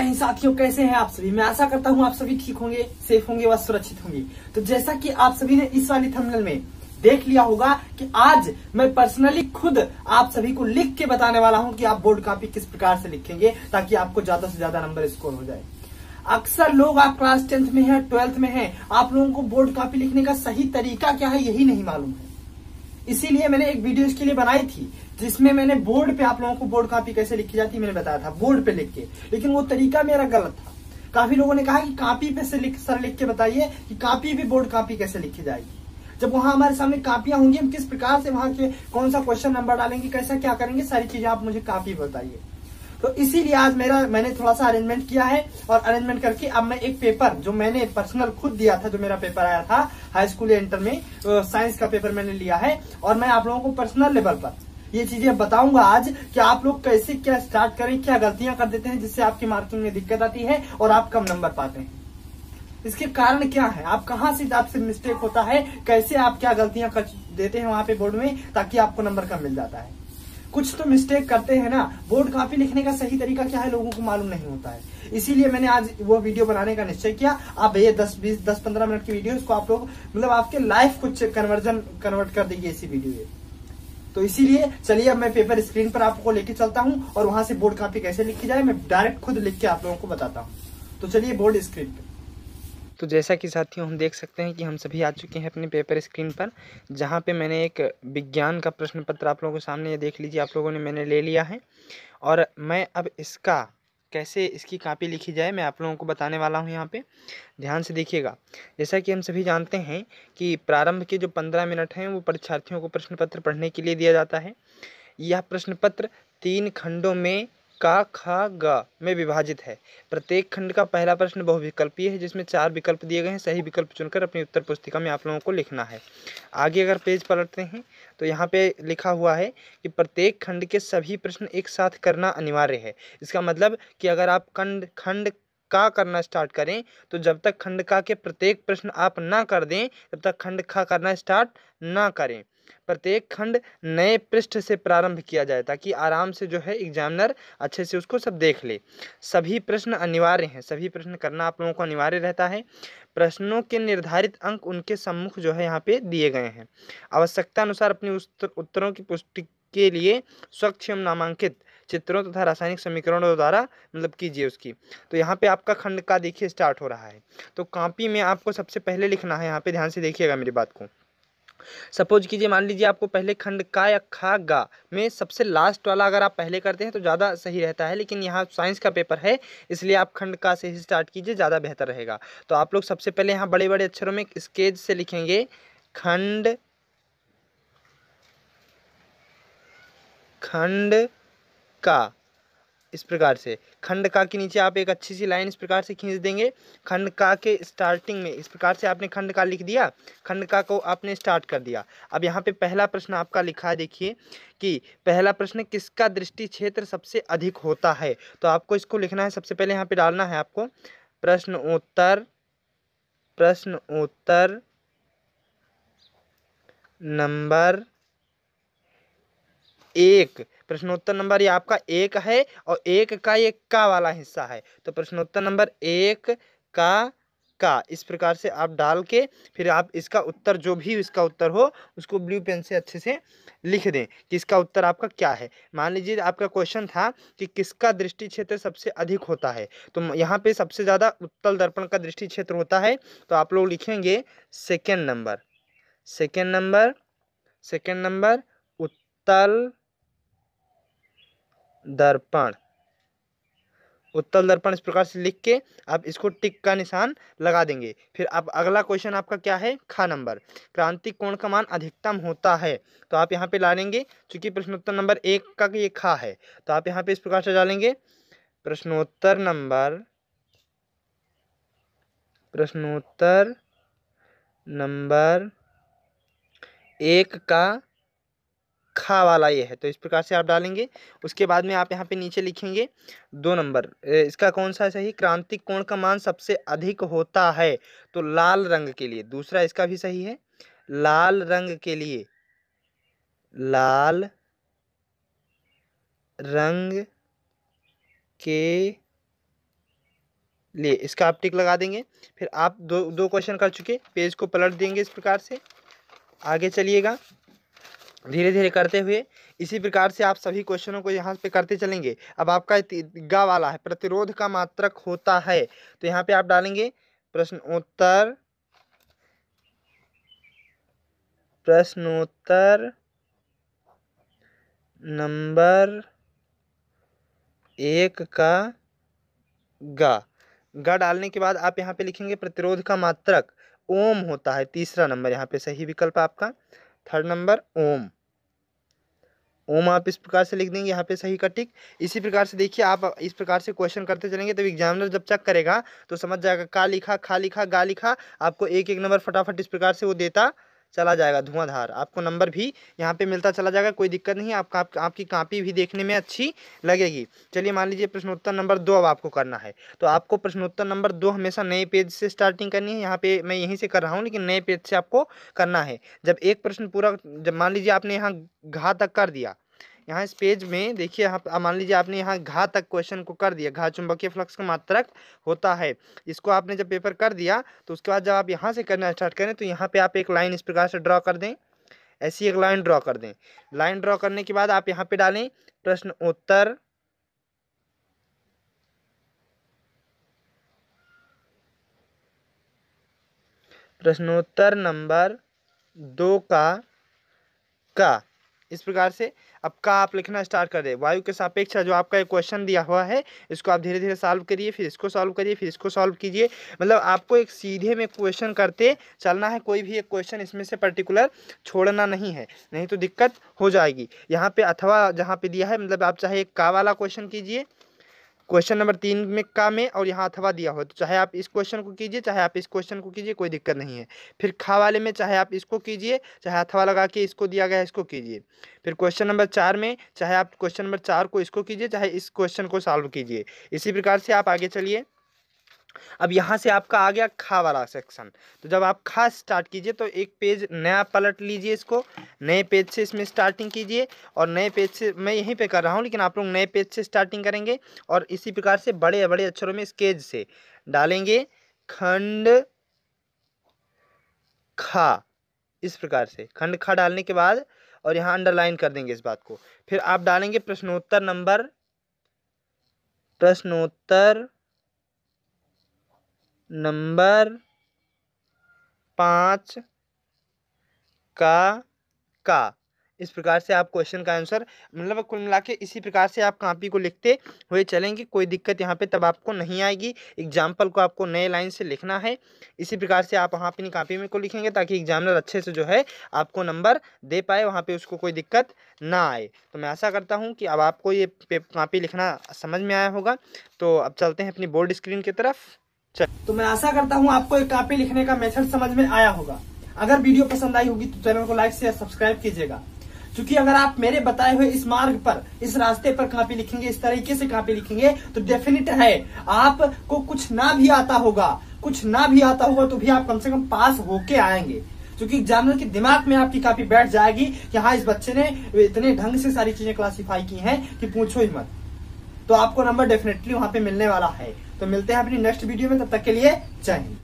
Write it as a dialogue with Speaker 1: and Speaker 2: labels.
Speaker 1: जय हिंद साथियों कैसे हैं आप सभी मैं आशा करता हूं आप सभी ठीक होंगे सेफ होंगे व सुरक्षित होंगे तो जैसा कि आप सभी ने इस वाली थंबनेल में देख लिया होगा कि आज मैं पर्सनली खुद आप सभी को लिख के बताने वाला हूं कि आप बोर्ड कॉपी किस प्रकार से लिखेंगे ताकि आपको ज्यादा से ज्यादा नंबर स्कोर हो जाए अक्सर लोग आप क्लास टेंथ में है ट्वेल्थ में है आप लोगों को बोर्ड कॉपी लिखने का सही तरीका क्या है यही नहीं मालूम है इसीलिए मैंने एक वीडियो इसके लिए बनाई थी जिसमें मैंने बोर्ड पे आप लोगों को बोर्ड कॉपी कैसे लिखी जाती है मैंने बताया था बोर्ड पे लिख के लेकिन वो तरीका मेरा गलत था काफी लोगों ने कहा कि कापी पे से लिख सर लिख के बताइए कि कापी भी बोर्ड कापी कैसे लिखी जाएगी जब वहां हमारे सामने कापियां होंगी हम किस प्रकार से वहां के कौन सा क्वेश्चन नंबर डालेंगे कैसा क्या करेंगे सारी चीजें आप मुझे कापी बताइए तो इसीलिए आज मेरा मैंने थोड़ा सा अरेंजमेंट किया है और अरेंजमेंट करके अब मैं एक पेपर जो मैंने पर्सनल खुद दिया था जो मेरा पेपर आया था हाई स्कूल इंटर में साइंस का पेपर मैंने लिया है और मैं आप लोगों को पर्सनल लेवल पर ये चीजें बताऊंगा आज कि आप लोग कैसे क्या स्टार्ट करें क्या गलतियां कर देते हैं जिससे आपकी मार्किंग में दिक्कत आती है और आप कम नंबर पाते हैं इसके कारण क्या है आप कहाँ से आपसे मिस्टेक होता है कैसे आप क्या गलतियां कर देते हैं वहां पे बोर्ड में ताकि आपको नंबर कम मिल जाता है कुछ तो मिस्टेक करते हैं ना बोर्ड कॉपी लिखने का सही तरीका क्या है लोगों को मालूम नहीं होता है इसीलिए मैंने आज वो वीडियो बनाने का निश्चय किया आप ये दस बीस दस पंद्रह मिनट की वीडियो इसको आप लोग मतलब आपके लाइफ कुछ कन्वर्जन कन्वर्ट कर देगी ऐसी वीडियो तो इसीलिए चलिए अब मैं पेपर स्क्रीन पर आपको लेके चलता हूँ और वहां से बोर्ड कॉपी कैसे लिखी जाए मैं डायरेक्ट खुद लिख के आप लोगों को बताता हूँ तो चलिए बोर्ड स्क्रीन पर तो जैसा कि साथियों हम देख सकते हैं कि हम सभी आ चुके हैं अपने पेपर स्क्रीन पर जहाँ पे मैंने एक विज्ञान का प्रश्न पत्र आप लोगों के सामने देख लीजिए आप लोगों ने मैंने ले लिया है और मैं अब इसका कैसे इसकी कापी लिखी जाए मैं आप लोगों को बताने वाला हूँ यहाँ पे ध्यान से देखिएगा जैसा कि हम सभी जानते हैं कि प्रारंभ के जो पंद्रह मिनट हैं वो परीक्षार्थियों को प्रश्न पत्र पढ़ने के लिए दिया जाता है यह प्रश्न पत्र तीन खंडों में का खा गा में विभाजित है प्रत्येक खंड का पहला प्रश्न बहुविकल्पीय है जिसमें चार विकल्प दिए गए हैं सही विकल्प चुनकर अपनी उत्तर पुस्तिका में आप लोगों को लिखना है आगे अगर पेज पलटते हैं तो यहाँ पे लिखा हुआ है कि प्रत्येक खंड के सभी प्रश्न एक साथ करना अनिवार्य है इसका मतलब कि अगर आप खंड खंड का करना स्टार्ट करें तो जब तक खंड का के प्रत्येक प्रश्न आप ना कर दें तब तक खंड खा करना स्टार्ट ना करें प्रत्येक खंड नए पृष्ठ से प्रारंभ किया जाए ताकि आराम से जो है एग्जामिनर अच्छे से उसको सब देख ले सभी प्रश्न अनिवार्य हैं सभी प्रश्न करना आप लोगों को अनिवार्य रहता है प्रश्नों के निर्धारित अंक उनके सम्मुख जो है यहाँ पे दिए गए हैं आवश्यकता अनुसार अपने उत्तरों की पुष्टि के लिए स्वच्छ एवं नामांकित चित्रों तथा रासायनिक समीकरणों द्वारा मतलब कीजिए उसकी तो यहाँ पे आपका खंड का देखिए स्टार्ट हो रहा है तो कापी में आपको सबसे पहले लिखना है यहाँ पे ध्यान से देखिएगा मेरी बात को सपोज कीजिए मान लीजिए आपको पहले खंड का या खा गा में सबसे लास्ट वाला अगर आप पहले करते हैं तो ज़्यादा सही रहता है लेकिन यहाँ साइंस का पेपर है इसलिए आप खंड का से ही स्टार्ट कीजिए ज़्यादा बेहतर रहेगा तो आप लोग सबसे पहले यहाँ बड़े बड़े अक्षरों में स्केच से लिखेंगे खंड खंड का इस प्रकार से खंड का के नीचे आप एक अच्छी सी लाइन इस प्रकार से खींच देंगे खंड का के स्टार्टिंग में इस प्रकार से आपने खंड का लिख दिया खंड का को आपने स्टार्ट कर दिया अब यहाँ पे पहला प्रश्न आपका लिखा है देखिए कि पहला प्रश्न किसका दृष्टि क्षेत्र सबसे अधिक होता है तो आपको इसको लिखना है सबसे पहले यहाँ पे डालना है आपको प्रश्न उत्तर प्रश्न उत्तर नंबर एक प्रश्नोत्तर नंबर ये आपका एक है और एक का ये का वाला हिस्सा है तो प्रश्नोत्तर नंबर एक का का इस प्रकार से आप डाल के फिर आप इसका उत्तर जो भी इसका उत्तर हो उसको ब्लू पेन से अच्छे से लिख दें कि इसका उत्तर आपका क्या है मान लीजिए आपका क्वेश्चन था कि किसका दृष्टि क्षेत्र सबसे अधिक होता है तो यहाँ पे सबसे ज़्यादा उत्तल दर्पण का दृष्टि क्षेत्र होता है तो आप लोग लिखेंगे second number second number second number उत्तल दर्पण उत्तल दर्पण इस प्रकार से लिख के आप इसको टिक का निशान लगा देंगे फिर आप अगला क्वेश्चन आपका क्या है खा नंबर क्रांतिक कोण का मान अधिकतम होता है तो आप यहाँ पे ला लेंगे चूंकि प्रश्नोत्तर नंबर एक का ये खा है तो आप यहाँ पे इस प्रकार से डालेंगे प्रश्नोत्तर नंबर प्रश्नोत्तर नंबर एक का खा वाला ये है तो इस प्रकार से आप डालेंगे उसके बाद में आप यहाँ पे नीचे लिखेंगे दो नंबर इसका कौन सा सही क्रांतिक कोण का मान सबसे अधिक होता है तो लाल रंग के लिए दूसरा इसका भी सही है लाल रंग के लिए लाल रंग के लिए इसका आप टिक लगा देंगे फिर आप दो दो क्वेश्चन कर चुके पेज को पलट देंगे इस प्रकार से आगे चलिएगा धीरे धीरे करते हुए इसी प्रकार से आप सभी क्वेश्चनों को यहाँ पे करते चलेंगे अब आपका गा वाला है प्रतिरोध का मात्रक होता है तो यहाँ पे आप डालेंगे प्रश्नोत्तर प्रश्नोत्तर नंबर एक का गा गा डालने के बाद आप यहाँ पे लिखेंगे प्रतिरोध का मात्रक ओम होता है तीसरा नंबर यहाँ पे सही विकल्प आपका थर्ड नंबर ओम ओम आप इस प्रकार से लिख देंगे यहाँ पे सही का टिक इसी प्रकार से देखिए आप इस प्रकार से क्वेश्चन करते चलेंगे तब एग्जामिनर जब चेक करेगा तो समझ जाएगा का लिखा खा लिखा गा लिखा आपको एक एक नंबर फटाफट इस प्रकार से वो देता चला जाएगा धुआंधार आपको नंबर भी यहाँ पे मिलता चला जाएगा कोई दिक्कत नहीं आपका आप, आपकी कापी भी देखने में अच्छी लगेगी चलिए मान लीजिए प्रश्नोत्तर नंबर दो अब आपको करना है तो आपको प्रश्नोत्तर नंबर दो हमेशा नए पेज से स्टार्टिंग करनी है यहाँ पे मैं यहीं से कर रहा हूँ लेकिन नए पेज से आपको करना है जब एक प्रश्न पूरा जब मान लीजिए आपने यहाँ घा तक कर दिया यहाँ इस पेज में देखिए आप मान लीजिए आपने यहाँ घा तक क्वेश्चन को कर दिया घा चुंबकीय फ्लक्स का मात्रक होता है इसको आपने जब पेपर कर दिया तो उसके बाद जब आप यहाँ से करना स्टार्ट करें तो यहाँ पे आप एक लाइन इस प्रकार से ड्रॉ कर दें ऐसी एक लाइन ड्रॉ कर दें लाइन ड्रॉ करने के बाद आप यहाँ पे डालें प्रश्न उत्तर प्रश्नोत्तर नंबर दो का का इस प्रकार से अब का आप लिखना स्टार्ट कर रहे वायु के सापेक्ष जो आपका एक क्वेश्चन दिया हुआ है इसको आप धीरे धीरे सॉल्व करिए फिर इसको सॉल्व करिए फिर इसको सॉल्व कीजिए मतलब आपको एक सीधे में क्वेश्चन करते चलना है कोई भी एक क्वेश्चन इसमें से पर्टिकुलर छोड़ना नहीं है नहीं तो दिक्कत हो जाएगी यहाँ पर अथवा जहाँ पर दिया है मतलब आप चाहे एक का वाला क्वेश्चन कीजिए क्वेश्चन नंबर तीन में का में और यहाँ अथवा दिया हो तो चाहे आप इस क्वेश्चन को कीजिए चाहे आप इस क्वेश्चन को कीजिए कोई दिक्कत नहीं है फिर खा वाले में चाहे आप इसको कीजिए चाहे अथवा लगा के इसको दिया गया इसको कीजिए फिर क्वेश्चन नंबर चार में चाहे आप क्वेश्चन नंबर चार को इसको कीजिए चाहे इस क्वेश्चन को सॉल्व कीजिए इसी प्रकार से आप आगे चलिए अब यहाँ से आपका आ गया खा वाला सेक्शन तो जब आप खा स्टार्ट कीजिए तो एक पेज नया पलट लीजिए इसको नए पेज से इसमें स्टार्टिंग कीजिए और नए पेज से मैं यहीं पे कर रहा हूँ लेकिन आप लोग नए पेज से स्टार्टिंग करेंगे और इसी प्रकार से बड़े बड़े अक्षरों में स्केज से डालेंगे खंड खा इस प्रकार से खंड खा डालने के बाद और यहाँ अंडरलाइन कर देंगे इस बात को फिर आप डालेंगे प्रश्नोत्तर नंबर प्रश्नोत्तर नंबर पाँच का का इस प्रकार से आप क्वेश्चन का आंसर मतलब कुल मिला के इसी प्रकार से आप कापी को लिखते हुए चलेंगे कोई दिक्कत यहाँ पे तब आपको नहीं आएगी एग्जाम्पल को आपको नए लाइन से लिखना है इसी प्रकार से आप वहाँ अपनी कापी में को लिखेंगे ताकि एग्जामिनर अच्छे से जो है आपको नंबर दे पाए वहाँ पर उसको कोई दिक्कत ना आए तो मैं आशा करता हूँ कि अब आपको ये कापी लिखना समझ में आया होगा तो अब चलते हैं अपनी बोर्ड स्क्रीन की तरफ तो मैं आशा करता हूँ आपको एक कापी लिखने का मेथड समझ में आया होगा अगर वीडियो पसंद आई होगी तो चैनल को लाइक शेयर सब्सक्राइब कीजिएगा क्योंकि अगर आप मेरे बताए हुए इस मार्ग पर इस रास्ते पर कापी लिखेंगे इस तरीके से कापी लिखेंगे तो डेफिनेट है आपको कुछ ना भी आता होगा कुछ ना भी आता होगा तो भी आप कम से कम पास होके आएंगे क्योंकि एग्जामिनर के दिमाग में आपकी कापी बैठ जाएगी कि हाँ इस बच्चे ने इतने ढंग से सारी चीजें क्लासीफाई की हैं कि पूछो ही मत तो आपको नंबर डेफिनेटली वहां पे मिलने वाला है तो मिलते हैं अपनी नेक्स्ट वीडियो में तब तक के लिए चाहिए